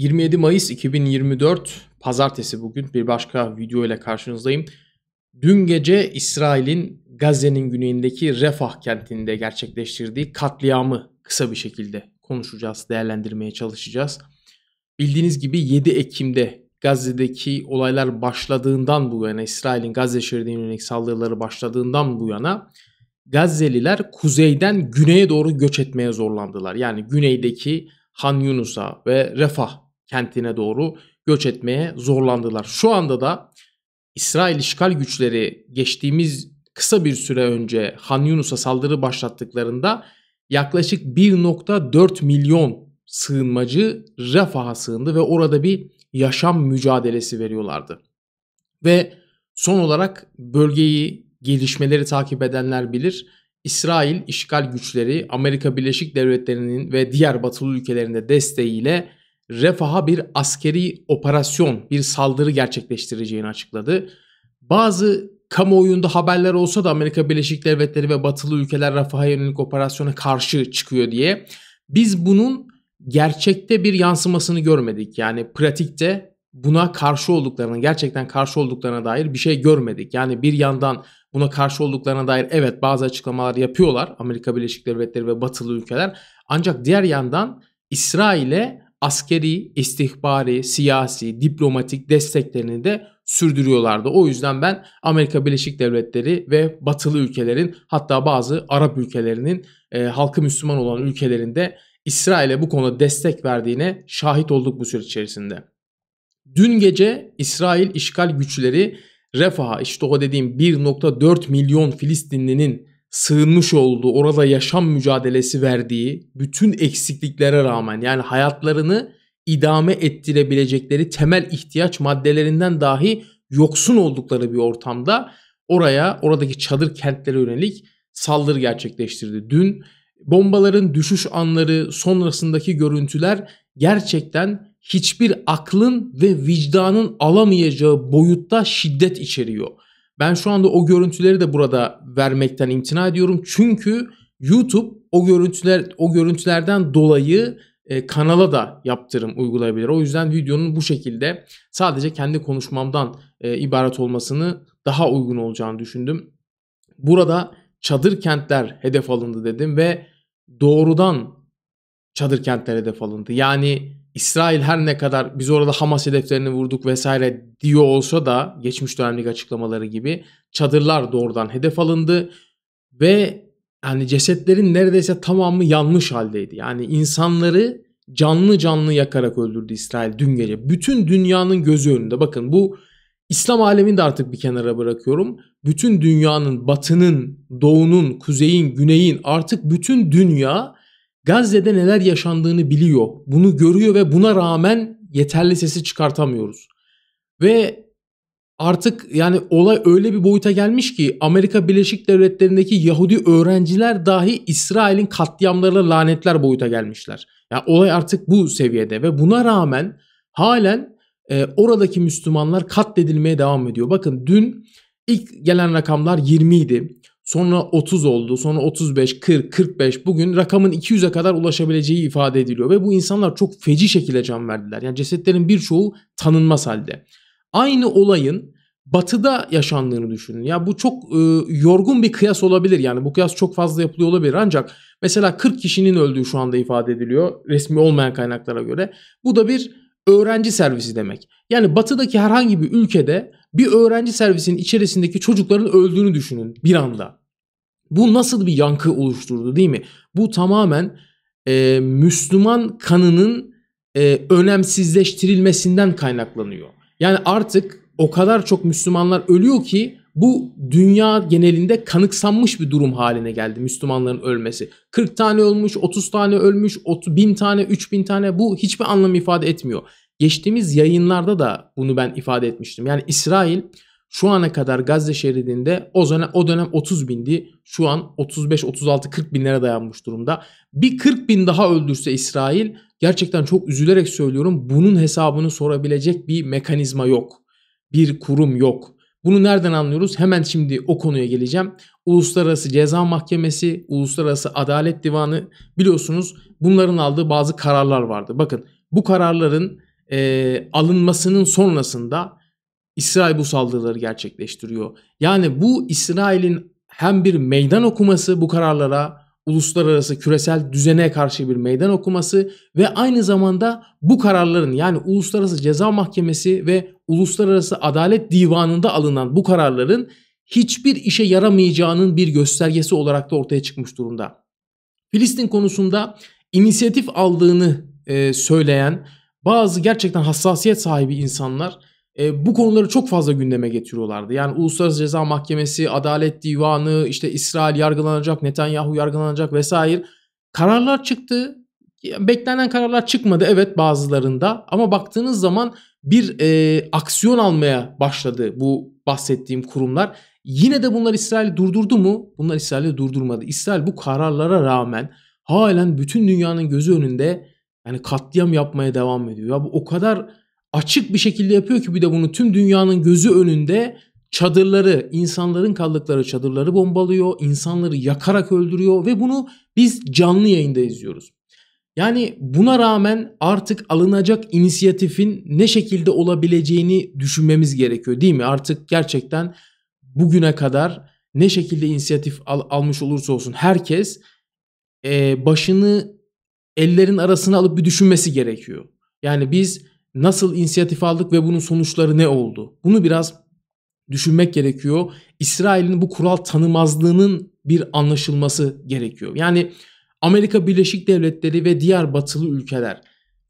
27 Mayıs 2024 Pazartesi bugün bir başka video ile karşınızdayım. Dün gece İsrail'in Gazze'nin güneyindeki Refah kentinde gerçekleştirdiği katliamı kısa bir şekilde konuşacağız, değerlendirmeye çalışacağız. Bildiğiniz gibi 7 Ekim'de Gazze'deki olaylar başladığından bu yana, İsrail'in Gazze şeridine yönelik saldırıları başladığından bu yana Gazze'liler kuzeyden güneye doğru göç etmeye zorlandılar. Yani güneydeki Han Yunus'a ve Refah kentine doğru göç etmeye zorlandılar. Şu anda da İsrail işgal güçleri geçtiğimiz kısa bir süre önce Han Yunus'a saldırı başlattıklarında yaklaşık 1.4 milyon sığınmacı Rafah'a sığındı ve orada bir yaşam mücadelesi veriyorlardı. Ve son olarak bölgeyi gelişmeleri takip edenler bilir. İsrail işgal güçleri Amerika Birleşik Devletleri'nin ve diğer batılı ülkelerinde desteğiyle refaha bir askeri operasyon, bir saldırı gerçekleştireceğini açıkladı. Bazı kamuoyunda haberler olsa da Amerika Birleşik Devletleri ve batılı ülkeler refaha yönelik operasyona karşı çıkıyor diye biz bunun gerçekte bir yansımasını görmedik. Yani pratikte buna karşı olduklarına, gerçekten karşı olduklarına dair bir şey görmedik. Yani bir yandan buna karşı olduklarına dair evet bazı açıklamalar yapıyorlar Amerika Birleşik Devletleri ve batılı ülkeler. Ancak diğer yandan İsrail'e askeri, istihbari, siyasi, diplomatik desteklerini de sürdürüyorlardı. O yüzden ben Amerika Birleşik Devletleri ve batılı ülkelerin hatta bazı Arap ülkelerinin e, halkı Müslüman olan ülkelerinde İsrail'e bu konuda destek verdiğine şahit olduk bu süreç içerisinde. Dün gece İsrail işgal güçleri Refah'a işte o dediğim 1.4 milyon Filistinlinin sığınmış olduğu, orada yaşam mücadelesi verdiği bütün eksikliklere rağmen yani hayatlarını idame ettirebilecekleri temel ihtiyaç maddelerinden dahi yoksun oldukları bir ortamda oraya, oradaki çadır kentlere yönelik saldırı gerçekleştirdi. Dün bombaların düşüş anları, sonrasındaki görüntüler gerçekten hiçbir aklın ve vicdanın alamayacağı boyutta şiddet içeriyor. Ben şu anda o görüntüleri de burada vermekten imtina ediyorum. Çünkü YouTube o görüntüler o görüntülerden dolayı e, kanala da yaptırım uygulayabilir. O yüzden videonun bu şekilde sadece kendi konuşmamdan e, ibaret olmasını daha uygun olacağını düşündüm. Burada çadır kentler hedef alındı dedim ve doğrudan çadır kentler hedef alındı. Yani İsrail her ne kadar biz orada Hamas hedeflerini vurduk vesaire diyor olsa da geçmiş dönemlik açıklamaları gibi çadırlar doğrudan hedef alındı ve yani cesetlerin neredeyse tamamı yanmış haldeydi. Yani insanları canlı canlı yakarak öldürdü İsrail dün gece. Bütün dünyanın gözü önünde. Bakın bu İslam alemini de artık bir kenara bırakıyorum. Bütün dünyanın, batının, doğunun, kuzeyin, güneyin artık bütün dünya Gazze'de neler yaşandığını biliyor. Bunu görüyor ve buna rağmen yeterli sesi çıkartamıyoruz. Ve artık yani olay öyle bir boyuta gelmiş ki Amerika Birleşik Devletleri'ndeki Yahudi öğrenciler dahi İsrail'in katliamlarıyla lanetler boyuta gelmişler. Yani olay artık bu seviyede ve buna rağmen halen e, oradaki Müslümanlar katledilmeye devam ediyor. Bakın dün ilk gelen rakamlar 20 idi. Sonra 30 oldu, sonra 35, 40, 45 bugün rakamın 200'e kadar ulaşabileceği ifade ediliyor. Ve bu insanlar çok feci şekilde can verdiler. Yani cesetlerin birçoğu tanınmaz halde. Aynı olayın batıda yaşandığını düşünün. Ya bu çok e, yorgun bir kıyas olabilir. Yani bu kıyas çok fazla yapılıyor olabilir. Ancak mesela 40 kişinin öldüğü şu anda ifade ediliyor resmi olmayan kaynaklara göre. Bu da bir öğrenci servisi demek. Yani batıdaki herhangi bir ülkede bir öğrenci servisinin içerisindeki çocukların öldüğünü düşünün bir anda. Bu nasıl bir yankı oluşturdu değil mi? Bu tamamen e, Müslüman kanının e, önemsizleştirilmesinden kaynaklanıyor. Yani artık o kadar çok Müslümanlar ölüyor ki bu dünya genelinde kanıksanmış bir durum haline geldi Müslümanların ölmesi. 40 tane ölmüş, 30 tane ölmüş, 1000 tane, 3000 tane bu hiçbir anlam ifade etmiyor geçtiğimiz yayınlarda da bunu ben ifade etmiştim. Yani İsrail şu ana kadar Gazze şeridinde o dönem, o dönem 30 bindi. Şu an 35, 36, 40 binlere dayanmış durumda. Bir 40 bin daha öldürse İsrail gerçekten çok üzülerek söylüyorum bunun hesabını sorabilecek bir mekanizma yok. Bir kurum yok. Bunu nereden anlıyoruz? Hemen şimdi o konuya geleceğim. Uluslararası Ceza Mahkemesi, Uluslararası Adalet Divanı biliyorsunuz bunların aldığı bazı kararlar vardı. Bakın bu kararların e, alınmasının sonrasında İsrail bu saldırıları gerçekleştiriyor. Yani bu İsrail'in hem bir meydan okuması bu kararlara uluslararası küresel düzene karşı bir meydan okuması ve aynı zamanda bu kararların yani Uluslararası Ceza Mahkemesi ve Uluslararası Adalet Divanı'nda alınan bu kararların hiçbir işe yaramayacağının bir göstergesi olarak da ortaya çıkmış durumda. Filistin konusunda inisiyatif aldığını e, söyleyen bazı gerçekten hassasiyet sahibi insanlar e, bu konuları çok fazla gündeme getiriyorlardı. Yani Uluslararası Ceza Mahkemesi, Adalet Divanı, işte İsrail yargılanacak, Netanyahu yargılanacak vesaire. Kararlar çıktı. Beklenen kararlar çıkmadı evet bazılarında ama baktığınız zaman bir e, aksiyon almaya başladı bu bahsettiğim kurumlar. Yine de bunlar İsrail'i durdurdu mu? Bunlar İsrail'i durdurmadı. İsrail bu kararlara rağmen halen bütün dünyanın gözü önünde yani katliam yapmaya devam ediyor. Ya bu o kadar açık bir şekilde yapıyor ki bir de bunu tüm dünyanın gözü önünde çadırları, insanların kaldıkları çadırları bombalıyor, insanları yakarak öldürüyor ve bunu biz canlı yayında izliyoruz. Yani buna rağmen artık alınacak inisiyatifin ne şekilde olabileceğini düşünmemiz gerekiyor değil mi? Artık gerçekten bugüne kadar ne şekilde inisiyatif al- almış olursa olsun herkes e, başını ellerin arasına alıp bir düşünmesi gerekiyor. Yani biz nasıl inisiyatif aldık ve bunun sonuçları ne oldu? Bunu biraz düşünmek gerekiyor. İsrail'in bu kural tanımazlığının bir anlaşılması gerekiyor. Yani Amerika Birleşik Devletleri ve diğer batılı ülkeler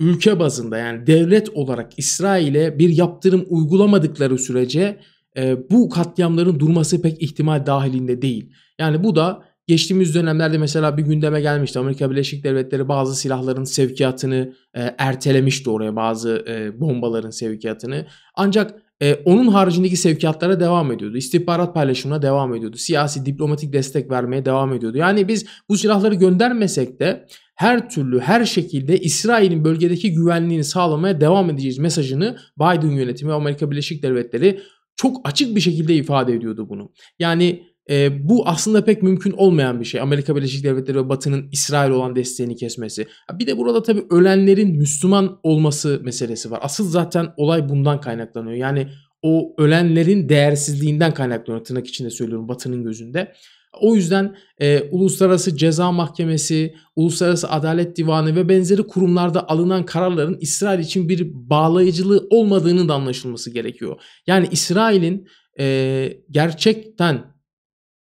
ülke bazında yani devlet olarak İsrail'e bir yaptırım uygulamadıkları sürece e, bu katliamların durması pek ihtimal dahilinde değil. Yani bu da Geçtiğimiz dönemlerde mesela bir gündeme gelmişti. Amerika Birleşik Devletleri bazı silahların sevkiyatını e, ertelemişti oraya bazı e, bombaların sevkiyatını. Ancak e, onun haricindeki sevkiyatlara devam ediyordu. İstihbarat paylaşımına devam ediyordu. Siyasi, diplomatik destek vermeye devam ediyordu. Yani biz bu silahları göndermesek de her türlü, her şekilde İsrail'in bölgedeki güvenliğini sağlamaya devam edeceğiz mesajını Biden yönetimi ve Amerika Birleşik Devletleri çok açık bir şekilde ifade ediyordu bunu. Yani e, bu aslında pek mümkün olmayan bir şey. Amerika Birleşik Devletleri ve Batı'nın İsrail olan desteğini kesmesi. Bir de burada tabii ölenlerin Müslüman olması meselesi var. Asıl zaten olay bundan kaynaklanıyor. Yani o ölenlerin değersizliğinden kaynaklanıyor tırnak içinde söylüyorum Batı'nın gözünde. O yüzden e, Uluslararası Ceza Mahkemesi, Uluslararası Adalet Divanı ve benzeri kurumlarda alınan kararların İsrail için bir bağlayıcılığı olmadığını da anlaşılması gerekiyor. Yani İsrail'in e, gerçekten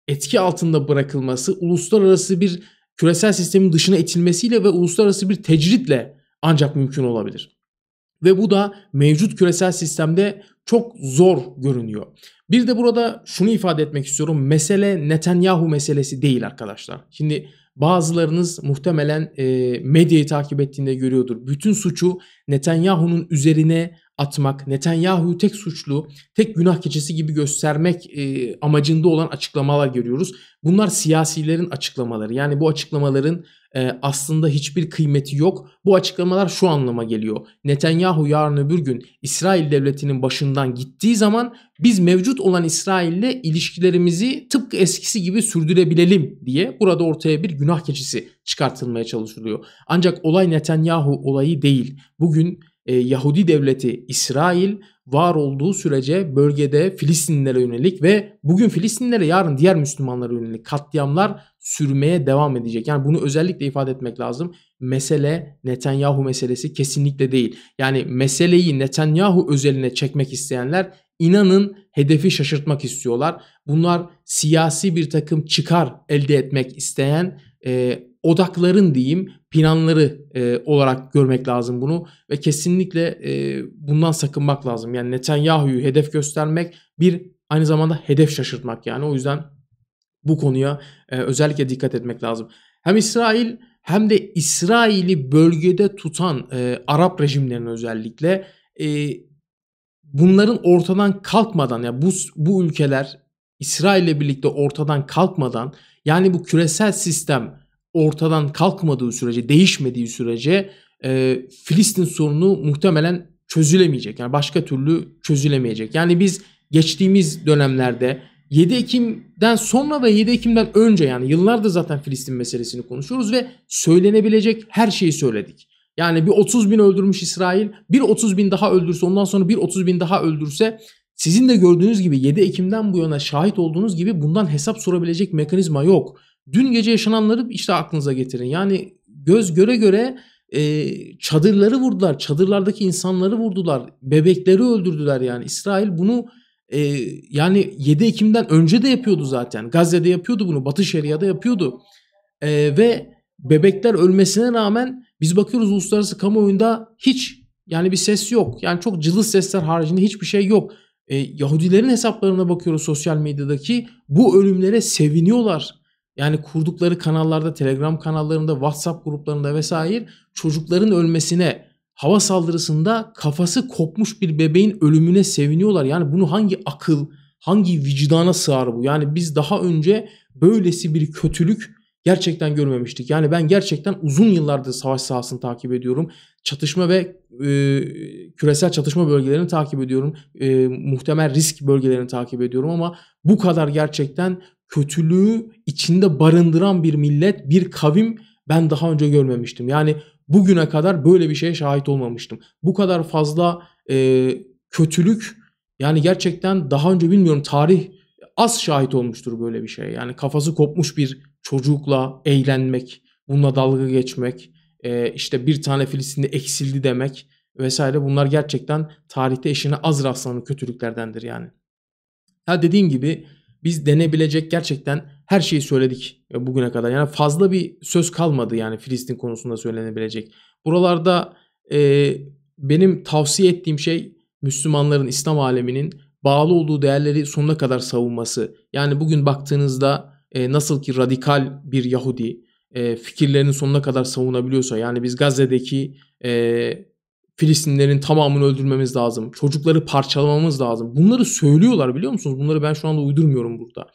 etki altında bırakılması uluslararası bir küresel sistemin dışına itilmesiyle ve uluslararası bir tecritle ancak mümkün olabilir. Ve bu da mevcut küresel sistemde çok zor görünüyor. Bir de burada şunu ifade etmek istiyorum. Mesele Netanyahu meselesi değil arkadaşlar. Şimdi bazılarınız muhtemelen e, medyayı takip ettiğinde görüyordur. Bütün suçu Netanyahu'nun üzerine atmak, Netanyahu'yu tek suçlu, tek günah keçisi gibi göstermek e, amacında olan açıklamalar görüyoruz. Bunlar siyasilerin açıklamaları. Yani bu açıklamaların e, aslında hiçbir kıymeti yok. Bu açıklamalar şu anlama geliyor. Netanyahu yarın öbür gün İsrail devletinin başından gittiği zaman biz mevcut olan İsrail'le ilişkilerimizi tıpkı eskisi gibi sürdürebilelim diye burada ortaya bir günah keçisi çıkartılmaya çalışılıyor. Ancak olay Netanyahu olayı değil. Bugün e, Yahudi devleti İsrail var olduğu sürece bölgede Filistinlilere yönelik ve bugün Filistinlilere yarın diğer Müslümanlara yönelik katliamlar sürmeye devam edecek. Yani bunu özellikle ifade etmek lazım. Mesele Netanyahu meselesi kesinlikle değil. Yani meseleyi Netanyahu özeline çekmek isteyenler inanın hedefi şaşırtmak istiyorlar. Bunlar siyasi bir takım çıkar elde etmek isteyen e, odakların diyeyim planları e, olarak görmek lazım bunu ve kesinlikle e, bundan sakınmak lazım. Yani Netanyahu'yu hedef göstermek bir aynı zamanda hedef şaşırtmak yani o yüzden bu konuya e, özellikle dikkat etmek lazım. Hem İsrail hem de İsrail'i bölgede tutan e, Arap rejimlerinin özellikle e, bunların ortadan kalkmadan ya yani bu bu ülkeler İsrail ile birlikte ortadan kalkmadan yani bu küresel sistem ortadan kalkmadığı sürece, değişmediği sürece e, Filistin sorunu muhtemelen çözülemeyecek. Yani başka türlü çözülemeyecek. Yani biz geçtiğimiz dönemlerde 7 Ekim'den sonra ve 7 Ekim'den önce yani yıllardır zaten Filistin meselesini konuşuyoruz ve söylenebilecek her şeyi söyledik. Yani bir 30 bin öldürmüş İsrail, bir 30 bin daha öldürse ondan sonra bir 30 bin daha öldürse sizin de gördüğünüz gibi 7 Ekim'den bu yana şahit olduğunuz gibi bundan hesap sorabilecek mekanizma yok. Dün gece yaşananları işte aklınıza getirin. Yani göz göre göre e, çadırları vurdular, çadırlardaki insanları vurdular, bebekleri öldürdüler yani. İsrail bunu e, yani 7 Ekim'den önce de yapıyordu zaten. Gazze'de yapıyordu bunu, Batı Şeria'da yapıyordu. E, ve bebekler ölmesine rağmen biz bakıyoruz uluslararası kamuoyunda hiç yani bir ses yok. Yani çok cılız sesler haricinde hiçbir şey yok. E, Yahudilerin hesaplarına bakıyoruz sosyal medyadaki bu ölümlere seviniyorlar. Yani kurdukları kanallarda, Telegram kanallarında, WhatsApp gruplarında vesaire çocukların ölmesine, hava saldırısında kafası kopmuş bir bebeğin ölümüne seviniyorlar. Yani bunu hangi akıl, hangi vicdana sığar bu? Yani biz daha önce böylesi bir kötülük gerçekten görmemiştik. Yani ben gerçekten uzun yıllardır savaş sahasını takip ediyorum. Çatışma ve e, küresel çatışma bölgelerini takip ediyorum. E, muhtemel risk bölgelerini takip ediyorum ama bu kadar gerçekten kötülüğü içinde barındıran bir millet, bir kavim ben daha önce görmemiştim. Yani bugüne kadar böyle bir şeye şahit olmamıştım. Bu kadar fazla e, kötülük yani gerçekten daha önce bilmiyorum tarih az şahit olmuştur böyle bir şeye. Yani kafası kopmuş bir çocukla eğlenmek, bununla dalga geçmek, e, işte bir tane Filistin'de eksildi demek vesaire bunlar gerçekten tarihte eşine az rastlanan kötülüklerdendir yani. Ya dediğim gibi biz denebilecek gerçekten her şeyi söyledik e, bugüne kadar. Yani fazla bir söz kalmadı yani Filistin konusunda söylenebilecek. Buralarda e, benim tavsiye ettiğim şey Müslümanların, İslam aleminin bağlı olduğu değerleri sonuna kadar savunması. Yani bugün baktığınızda e, nasıl ki radikal bir Yahudi e, fikirlerini sonuna kadar savunabiliyorsa yani biz Gazze'deki e, Filistinlerin tamamını öldürmemiz lazım. Çocukları parçalamamız lazım. Bunları söylüyorlar biliyor musunuz? Bunları ben şu anda uydurmuyorum burada.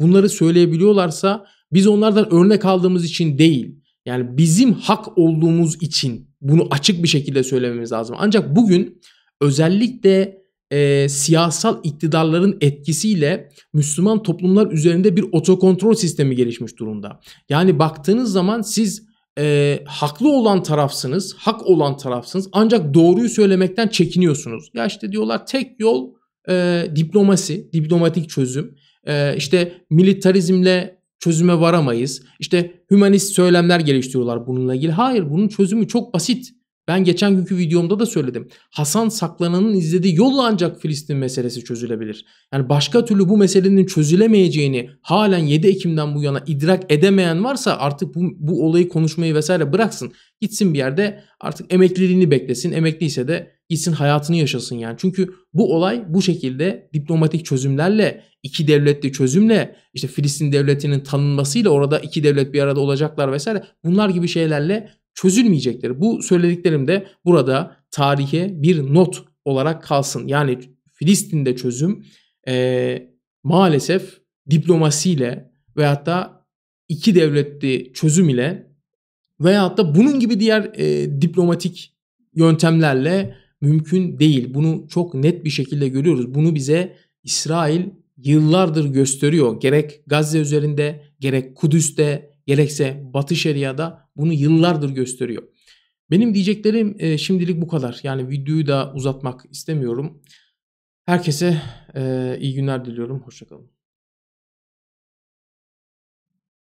Bunları söyleyebiliyorlarsa biz onlardan örnek aldığımız için değil. Yani bizim hak olduğumuz için bunu açık bir şekilde söylememiz lazım. Ancak bugün özellikle e, siyasal iktidarların etkisiyle Müslüman toplumlar üzerinde bir otokontrol sistemi gelişmiş durumda. Yani baktığınız zaman siz e, haklı olan tarafsınız, hak olan tarafsınız ancak doğruyu söylemekten çekiniyorsunuz. Ya işte diyorlar tek yol e, diplomasi, diplomatik çözüm. E, işte militarizmle çözüme varamayız. İşte hümanist söylemler geliştiriyorlar bununla ilgili. Hayır bunun çözümü çok basit. Ben geçen günkü videomda da söyledim. Hasan Saklanan'ın izlediği yolla ancak Filistin meselesi çözülebilir. Yani başka türlü bu meselenin çözülemeyeceğini halen 7 Ekim'den bu yana idrak edemeyen varsa artık bu, bu olayı konuşmayı vesaire bıraksın. Gitsin bir yerde artık emekliliğini beklesin. Emekliyse de gitsin hayatını yaşasın yani. Çünkü bu olay bu şekilde diplomatik çözümlerle, iki devletli çözümle, işte Filistin devletinin tanınmasıyla orada iki devlet bir arada olacaklar vesaire bunlar gibi şeylerle çözülmeyecekleri. Bu söylediklerim de burada tarihe bir not olarak kalsın. Yani Filistin'de çözüm e, maalesef diplomasiyle veyahut da iki devletli çözüm ile veyahut da bunun gibi diğer e, diplomatik yöntemlerle mümkün değil. Bunu çok net bir şekilde görüyoruz. Bunu bize İsrail yıllardır gösteriyor. Gerek Gazze üzerinde, gerek Kudüs'te, gerekse Batı Şeria'da bunu yıllardır gösteriyor. Benim diyeceklerim e, şimdilik bu kadar. Yani videoyu da uzatmak istemiyorum. Herkese e, iyi günler diliyorum. Hoşçakalın.